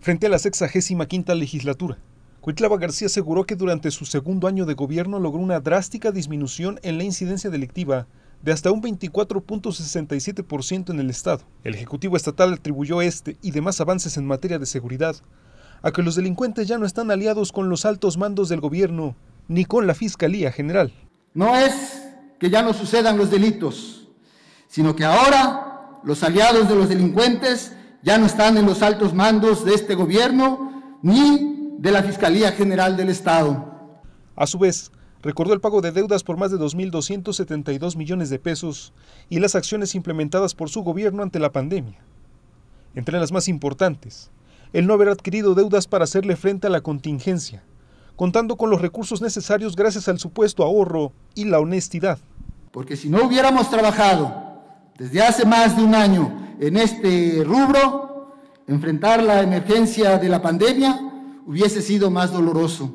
Frente a la 65 legislatura, Cuitlava García aseguró que durante su segundo año de gobierno logró una drástica disminución en la incidencia delictiva de hasta un 24.67% en el Estado. El Ejecutivo Estatal atribuyó este y demás avances en materia de seguridad a que los delincuentes ya no están aliados con los altos mandos del gobierno ni con la Fiscalía General. No es que ya no sucedan los delitos, sino que ahora los aliados de los delincuentes ya no están en los altos mandos de este gobierno ni de la Fiscalía General del Estado. A su vez, recordó el pago de deudas por más de 2.272 millones de pesos y las acciones implementadas por su gobierno ante la pandemia. Entre las más importantes, el no haber adquirido deudas para hacerle frente a la contingencia, contando con los recursos necesarios gracias al supuesto ahorro y la honestidad. Porque si no hubiéramos trabajado desde hace más de un año en este rubro, enfrentar la emergencia de la pandemia hubiese sido más doloroso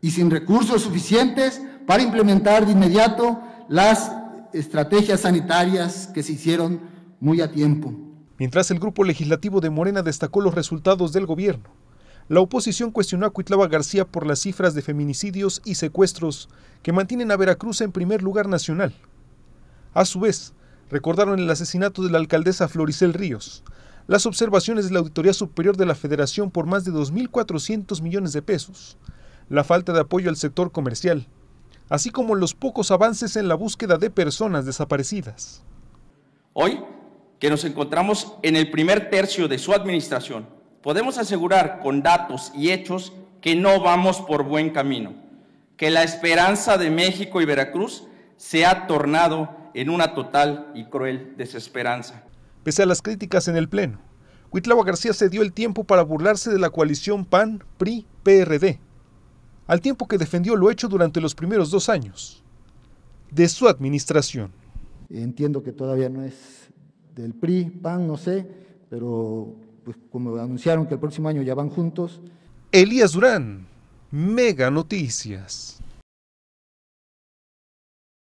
y sin recursos suficientes para implementar de inmediato las estrategias sanitarias que se hicieron muy a tiempo. Mientras el grupo legislativo de Morena destacó los resultados del gobierno, la oposición cuestionó a Cuitlava García por las cifras de feminicidios y secuestros que mantienen a Veracruz en primer lugar nacional. A su vez, recordaron el asesinato de la alcaldesa Floricel Ríos, las observaciones de la Auditoría Superior de la Federación por más de 2.400 millones de pesos, la falta de apoyo al sector comercial, así como los pocos avances en la búsqueda de personas desaparecidas. Hoy, que nos encontramos en el primer tercio de su administración, podemos asegurar con datos y hechos que no vamos por buen camino, que la esperanza de México y Veracruz se ha tornado en una total y cruel desesperanza. Pese a las críticas en el Pleno, Huitlava García se dio el tiempo para burlarse de la coalición PAN-PRI-PRD, al tiempo que defendió lo hecho durante los primeros dos años de su administración. Entiendo que todavía no es del PRI, PAN, no sé, pero pues como anunciaron que el próximo año ya van juntos. Elías Durán, Mega Noticias.